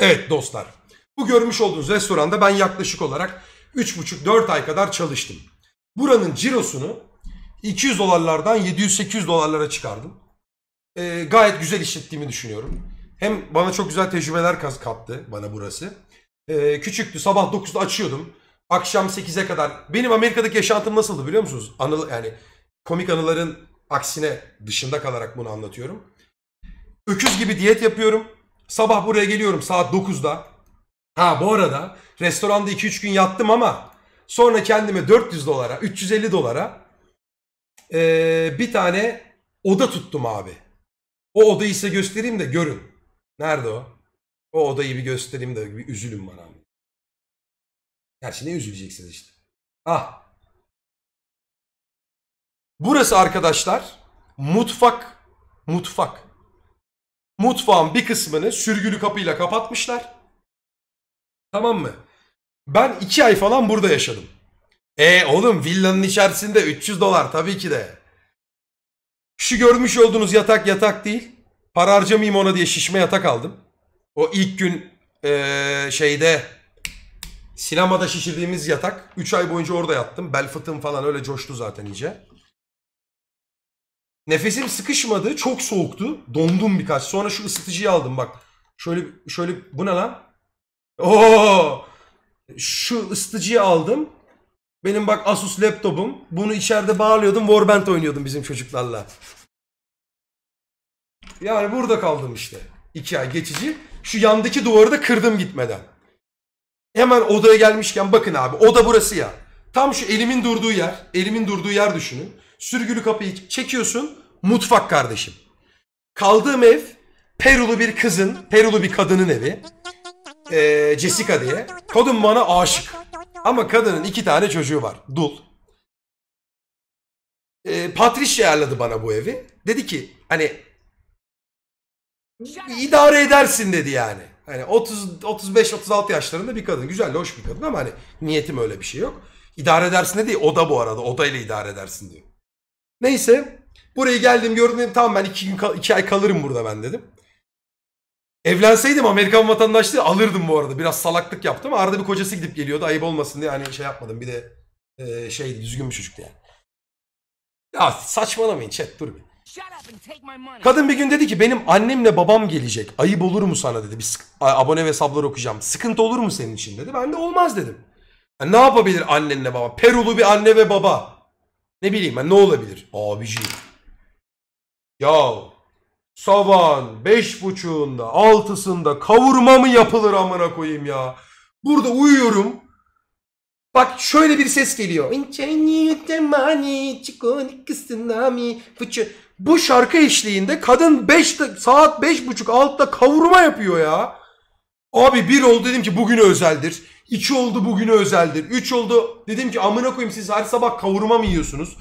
Evet dostlar. Bu görmüş olduğunuz restoranda ben yaklaşık olarak 3,5-4 ay kadar çalıştım. Buranın cirosunu 200 dolarlardan 700-800 dolarlara çıkardım. E, gayet güzel işlettiğimi düşünüyorum. Hem bana çok güzel tecrübeler kattı bana burası. E, küçüktü sabah 9'da açıyordum. Akşam 8'e kadar. Benim Amerika'daki yaşantım nasıldı biliyor musunuz? Anıl, yani komik anıların aksine dışında kalarak bunu anlatıyorum. Öküz gibi diyet yapıyorum. Sabah buraya geliyorum saat 9'da. Ha bu arada restoranda 2-3 gün yattım ama sonra kendime 400 dolara, 350 dolara ee, bir tane oda tuttum abi. O odayı size göstereyim de görün. Nerede o? O odayı bir göstereyim de bir üzülün bana. Gerçi ne üzüleceksiniz işte. Ah. Burası arkadaşlar mutfak. Mutfak mutfağın bir kısmını sürgülü kapıyla kapatmışlar. Tamam mı? Ben iki ay falan burada yaşadım. E oğlum villanın içerisinde 300 dolar tabii ki de. Şu görmüş olduğunuz yatak yatak değil. Para harcamayayım ona diye şişme yatak aldım. O ilk gün ee, şeyde sinemada şişirdiğimiz yatak. 3 ay boyunca orada yattım. Bel fıtığım falan öyle coştu zaten iyice. Nefesim sıkışmadı. Çok soğuktu. Dondum birkaç. Sonra şu ısıtıcıyı aldım bak. Şöyle şöyle bu ne lan? Oo! Şu ısıtıcıyı aldım. Benim bak Asus laptopum. Bunu içeride bağlıyordum. Warband oynuyordum bizim çocuklarla. Yani burada kaldım işte. İki ay geçici. Şu yandaki duvarı da kırdım gitmeden. Hemen odaya gelmişken bakın abi. Oda burası ya. Tam şu elimin durduğu yer. Elimin durduğu yer düşünün. Sürgülü kapıyı çekiyorsun. Mutfak kardeşim. Kaldığım ev Perulu bir kızın, Perulu bir kadının evi. Ee, Jessica diye. Kadın bana aşık. Ama kadının iki tane çocuğu var. Dul. Ee, Patricia ayarladı bana bu evi. Dedi ki hani idare edersin dedi yani. Hani 35 36 yaşlarında bir kadın. Güzel, hoş bir kadın ama hani niyetim öyle bir şey yok. İdare edersin dedi değil. O da bu arada. Odayla idare edersin diyor. Neyse buraya geldim gördüm dedim tamam ben iki, gün iki ay kalırım burada ben dedim. Evlenseydim Amerikan vatandaşlığı alırdım bu arada. Biraz salaklık yaptım. Arada bir kocası gidip geliyordu. Ayıp olmasın diye hani şey yapmadım. Bir de e, şey düzgün bir çocuktu yani. Ya saçmalamayın chat dur bir. Kadın bir gün dedi ki benim annemle babam gelecek. Ayıp olur mu sana dedi. Bir abone ve sablar okuyacağım. Sıkıntı olur mu senin için dedi. Ben de olmaz dedim. ne yapabilir annenle baba? Perulu bir anne ve baba. Ne bileyim ben ne olabilir? Abici. Ya saban beş buçuğunda altısında kavurma mı yapılır amına koyayım ya? Burada uyuyorum. Bak şöyle bir ses geliyor. Bu şarkı eşliğinde kadın 5 saat buçuk altta kavurma yapıyor ya. Abi bir oldu dedim ki bugün özeldir. 2 oldu bugüne özeldir. 3 oldu. Dedim ki amına koyayım siz her sabah kavurma mı yiyorsunuz?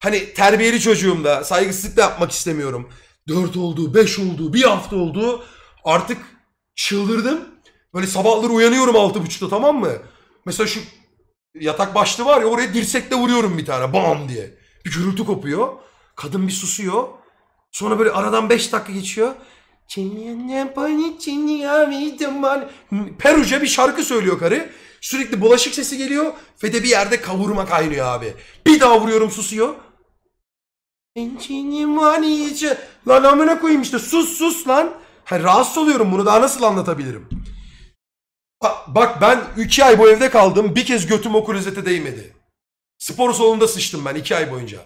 Hani terbiyeli çocuğum da saygısızlık da yapmak istemiyorum. 4 oldu, 5 oldu, bir hafta oldu. Artık çıldırdım. Böyle sabahları uyanıyorum 6.30'da tamam mı? Mesela şu yatak başlığı var ya oraya dirsekle vuruyorum bir tane bam diye. Bir gürültü kopuyor. Kadın bir susuyor. Sonra böyle aradan 5 dakika geçiyor. Peruce bir şarkı söylüyor karı. Sürekli bulaşık sesi geliyor ve de bir yerde kavurma kaynıyor abi. Bir daha vuruyorum susuyor. Lan amına koyayım işte sus sus lan. Ha, rahatsız oluyorum bunu daha nasıl anlatabilirim? Bak, bak ben 2 ay bu evde kaldım bir kez götüm o klozete değmedi. Spor salonunda sıçtım ben 2 ay boyunca.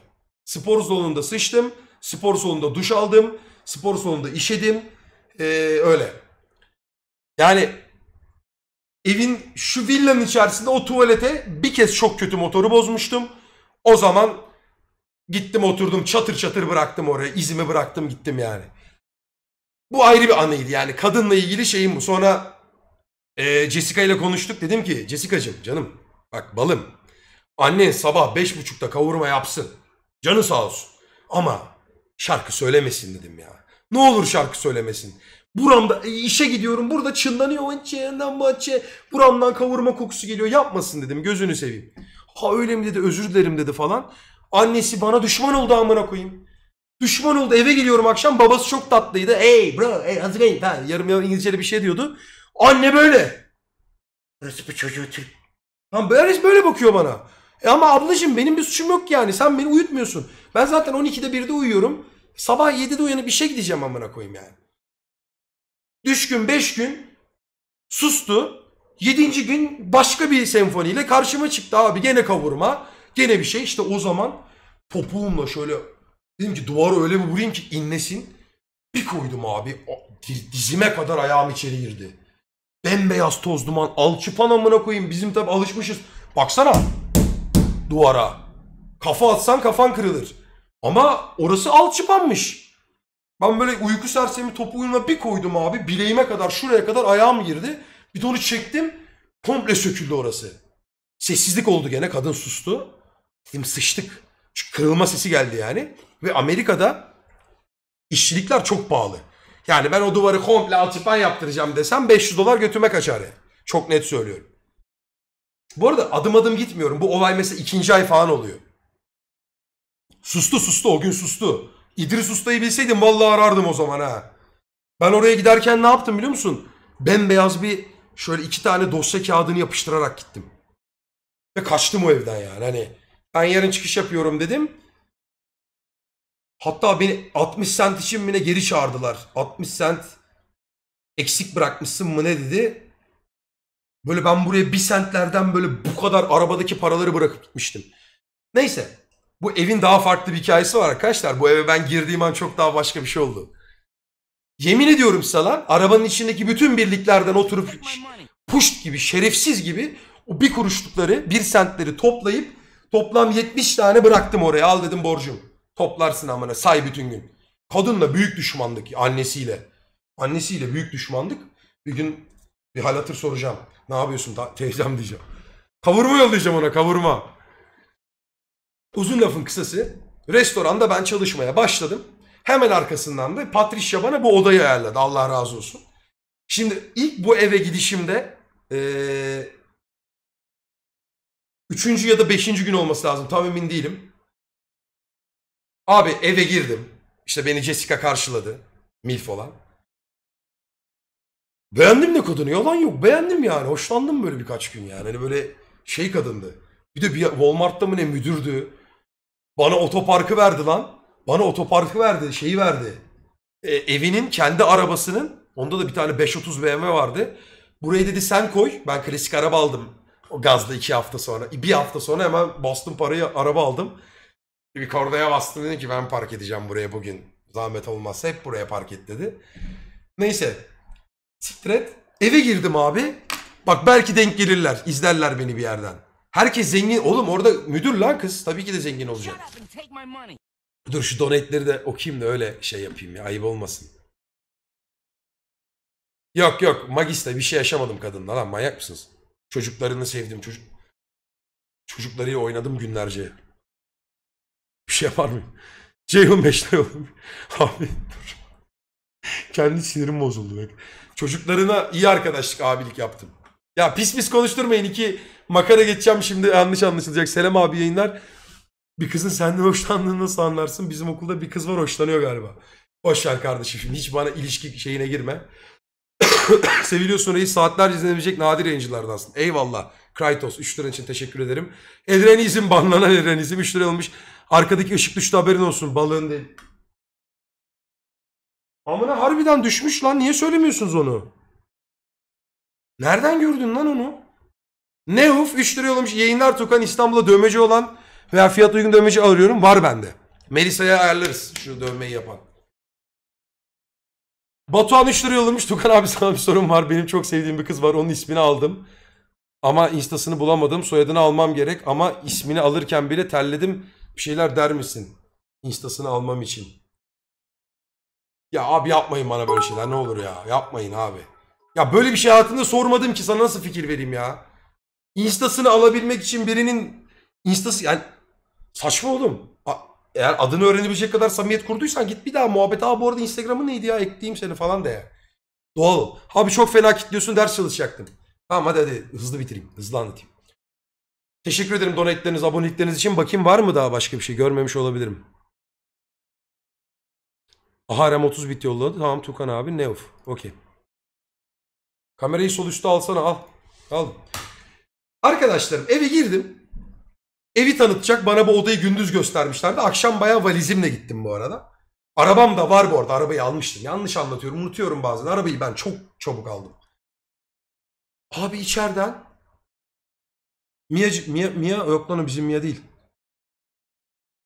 Spor salonunda sıçtım. Spor salonunda duş aldım. Spor salonunda işedim. Ee, öyle. Yani evin şu villanın içerisinde o tuvalete bir kez çok kötü motoru bozmuştum. O zaman gittim oturdum çatır çatır bıraktım oraya. izimi bıraktım gittim yani. Bu ayrı bir anıydı yani. Kadınla ilgili şeyim bu. Sonra e, Jessica ile konuştuk. Dedim ki Jessica'cığım canım bak balım. anne sabah beş buçukta kavurma yapsın. Canı sağ olsun. Ama Şarkı söylemesin dedim ya. Ne olur şarkı söylemesin. Buramda e, işe gidiyorum burada çınlanıyor. Çığından bahçe. Buramdan kavurma kokusu geliyor. Yapmasın dedim gözünü seveyim. Ha öyle mi dedi özür dilerim dedi falan. Annesi bana düşman oldu amına koyayım. Düşman oldu eve geliyorum akşam babası çok tatlıydı. Hey bro hey hazır it going? Yarım yarım İngilizce'li bir şey diyordu. Anne böyle. Nasıl bir çocuğu Türk? Lan böyle, böyle bakıyor bana. E ama ablacığım benim bir suçum yok yani. Sen beni uyutmuyorsun. Ben zaten 12'de 1'de uyuyorum. Sabah 7'de uyanıp bir şey gideceğim amına koyayım yani. üç gün beş gün sustu. yedinci gün başka bir senfoniyle karşıma çıktı abi. Gene kavurma. Gene bir şey. işte o zaman topuğumla şöyle dedim ki duvarı öyle bir vurayım ki inlesin. Bir koydum abi. Dizime kadar ayağım içeri girdi. Bembeyaz toz duman. Alçıpan amına koyayım. Bizim tabi alışmışız. Baksana duvara. Kafa atsan kafan kırılır. Ama orası alçıpanmış. Ben böyle uyku sersemi topuğuna bir koydum abi. Bileğime kadar şuraya kadar ayağım girdi. Bir de onu çektim. Komple söküldü orası. Sessizlik oldu gene. Kadın sustu. Dedim sıçtık. Çünkü kırılma sesi geldi yani. Ve Amerika'da işçilikler çok pahalı. Yani ben o duvarı komple alçıpan yaptıracağım desem 500 dolar götürmek kaçar Çok net söylüyorum. Bu arada adım adım gitmiyorum. Bu olay mesela ikinci ay falan oluyor. Sustu sustu o gün sustu. İdris Usta'yı bilseydim vallahi arardım o zaman ha. Ben oraya giderken ne yaptım biliyor musun? Bembeyaz bir şöyle iki tane dosya kağıdını yapıştırarak gittim. Ve kaçtım o evden yani. Hani ben yarın çıkış yapıyorum dedim. Hatta beni 60 sent için bile geri çağırdılar. 60 sent eksik bırakmışsın mı ne dedi. Böyle ben buraya bir sentlerden böyle bu kadar arabadaki paraları bırakıp gitmiştim. Neyse. Bu evin daha farklı bir hikayesi var arkadaşlar. Bu eve ben girdiğim an çok daha başka bir şey oldu. Yemin ediyorum size arabanın içindeki bütün birliklerden oturup puşt gibi şerefsiz gibi o bir kuruşlukları bir sentleri toplayıp toplam 70 tane bıraktım oraya al dedim borcum. Toplarsın amına say bütün gün. Kadınla büyük düşmandık annesiyle. Annesiyle büyük düşmandık. Bir gün bir hal hatır soracağım. Ne yapıyorsun ta- teyzem diyeceğim. Kavurma diyeceğim ona kavurma. Uzun lafın kısası restoranda ben çalışmaya başladım. Hemen arkasından da Patricia bana bu odayı ayarladı Allah razı olsun. Şimdi ilk bu eve gidişimde eee üçüncü ya da beşinci gün olması lazım tam emin değilim. Abi eve girdim. İşte beni Jessica karşıladı. Milf olan. Beğendim de kadını yalan yok. Beğendim yani. Hoşlandım böyle birkaç gün yani. Hani böyle şey kadındı. Bir de bir Walmart'ta mı ne müdürdü. Bana otoparkı verdi lan. Bana otoparkı verdi. Şeyi verdi. E, evinin kendi arabasının. Onda da bir tane 530 BMW vardı. Burayı dedi sen koy. Ben klasik araba aldım. O gazla iki hafta sonra. Bir hafta sonra hemen bastım parayı araba aldım. Bir kordaya bastım dedi ki ben park edeceğim buraya bugün. Zahmet olmazsa hep buraya park et dedi. Neyse Siktir et. Eve girdim abi. Bak belki denk gelirler. izlerler beni bir yerden. Herkes zengin. Oğlum orada müdür lan kız. Tabii ki de zengin olacak. Dur şu donetleri de okuyayım da öyle şey yapayım ya. Ayıp olmasın. Yok yok Magis'te bir şey yaşamadım kadınla lan manyak mısınız? Çocuklarını sevdim çocuk. Çocuklarıyla oynadım günlerce. Bir şey yapar mıyım? Ceyhun Beşler oğlum. Abi dur. Kendi sinirim bozuldu. Bak. Çocuklarına iyi arkadaşlık abilik yaptım. Ya pis pis konuşturmayın iki makara geçeceğim şimdi yanlış anlaşılacak. Selam abi yayınlar. Bir kızın senden hoşlandığını nasıl anlarsın? Bizim okulda bir kız var hoşlanıyor galiba. Boş ver kardeşim şimdi hiç bana ilişki şeyine girme. Seviliyorsun reis saatlerce izlenebilecek nadir yayıncılardansın. Eyvallah. Krytos 3 lira için teşekkür ederim. Edrenizm banlanan Edrenizm 3 lira olmuş. Arkadaki ışık düştü haberin olsun balığın değil. Amına harbiden düşmüş lan niye söylemiyorsunuz onu? Nereden gördün lan onu? Neuf 3 lira yollamış. Yayınlar Tukan İstanbul'a dövmeci olan veya fiyat uygun dövmeci arıyorum. Var bende. Melisa'ya ayarlarız şu dövmeyi yapan. Batuhan 3 lira yollamış. Tukan abi sana bir sorun var. Benim çok sevdiğim bir kız var. Onun ismini aldım. Ama instasını bulamadım. Soyadını almam gerek. Ama ismini alırken bile terledim. Bir şeyler der misin? Instasını almam için. Ya abi yapmayın bana böyle şeyler ne olur ya. Yapmayın abi. Ya böyle bir şey hayatımda sormadım ki sana nasıl fikir vereyim ya. Instasını alabilmek için birinin instası yani saçma oğlum. Eğer adını öğrenebilecek kadar samimiyet kurduysan git bir daha muhabbet. Abi bu arada Instagram'ın neydi ya ekleyeyim seni falan de ya. Doğal. Abi çok fena kitliyorsun ders çalışacaktım. Tamam hadi hadi hızlı bitireyim. Hızlı anlatayım. Teşekkür ederim donetleriniz, abonelikleriniz için. Bakayım var mı daha başka bir şey? Görmemiş olabilirim. Aha RAM 30 bit yolladı. Tamam Tukan abi ne Neof. Okey. Kamerayı sol üstte alsana al. Al. Arkadaşlarım eve girdim. Evi tanıtacak bana bu odayı gündüz göstermişlerdi. Akşam bayağı valizimle gittim bu arada. Arabam da var bu arada. Arabayı almıştım. Yanlış anlatıyorum. Unutuyorum bazen. Arabayı ben çok çabuk aldım. Abi içeriden Mia, Mia, Mia yok lan bizim Mia değil.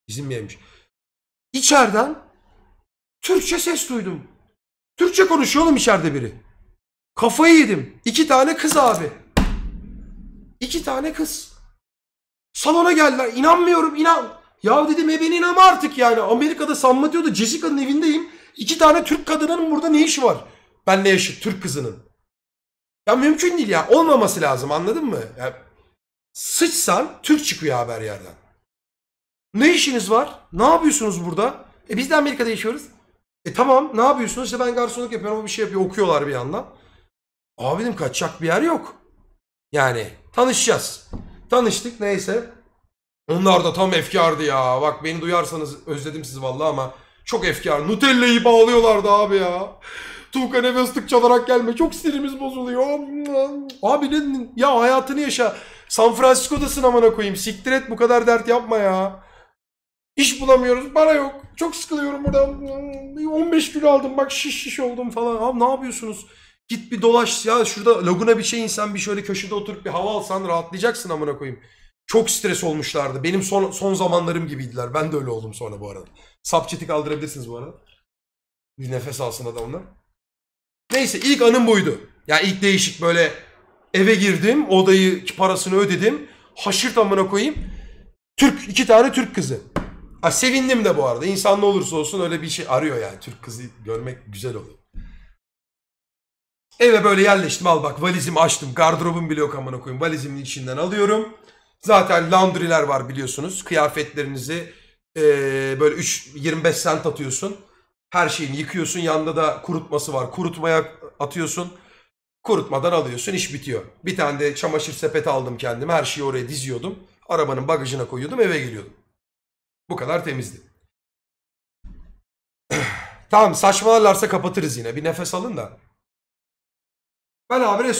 Bizim Mia'ymış. İçeriden Türkçe ses duydum. Türkçe konuşuyor oğlum içeride biri. Kafayı yedim. İki tane kız abi. İki tane kız. Salona geldiler. İnanmıyorum inan. Ya dedim e beni inanma artık yani. Amerika'da San Mateo'da Jessica'nın evindeyim. İki tane Türk kadının burada ne işi var? Benle yaşıt Türk kızının. Ya mümkün değil ya. Olmaması lazım anladın mı? Ya, sıçsan Türk çıkıyor haber yerden. Ne işiniz var? Ne yapıyorsunuz burada? E biz de Amerika'da yaşıyoruz. E tamam ne yapıyorsunuz? İşte ben garsonluk yapıyorum ama bir şey yapıyor. Okuyorlar bir yandan. Abi dedim kaçacak bir yer yok. Yani tanışacağız. Tanıştık neyse. Onlar da tam efkardı ya. Bak beni duyarsanız özledim sizi vallahi ama çok efkar. Nutella'yı bağlıyorlardı abi ya. Tuğkan eve ıslık çalarak gelme. Çok sinirimiz bozuluyor. Abi ne, ya hayatını yaşa. San Francisco'dasın amına koyayım. Siktir et bu kadar dert yapma ya. İş bulamıyoruz. Para yok. Çok sıkılıyorum buradan. 15 kilo aldım. Bak şiş şiş oldum falan. Abi ne yapıyorsunuz? Git bir dolaş. Ya şurada laguna bir şey insan bir şöyle köşede oturup bir hava alsan rahatlayacaksın amına koyayım. Çok stres olmuşlardı. Benim son, son zamanlarım gibiydiler. Ben de öyle oldum sonra bu arada. Sapçeti kaldırabilirsiniz bu arada. Bir nefes alsın adamlar. Neyse ilk anım buydu. Ya yani ilk değişik böyle eve girdim. Odayı parasını ödedim. Haşırt amına koyayım. Türk iki tane Türk kızı. Ha, sevindim de bu arada. İnsan ne olursa olsun öyle bir şey arıyor yani. Türk kızı görmek güzel oluyor. Eve böyle yerleştim al bak valizimi açtım. Gardırobum bile yok amına koyayım. Valizimin içinden alıyorum. Zaten laundry'ler var biliyorsunuz. Kıyafetlerinizi e, böyle 3 25 cent atıyorsun. Her şeyini yıkıyorsun. Yanında da kurutması var. Kurutmaya atıyorsun. Kurutmadan alıyorsun iş bitiyor. Bir tane de çamaşır sepeti aldım kendime. Her şeyi oraya diziyordum. Arabanın bagajına koyuyordum eve geliyordum. Bu kadar temizdi. tamam saçmalarlarsa kapatırız yine. Bir nefes alın da. Ben abi restoran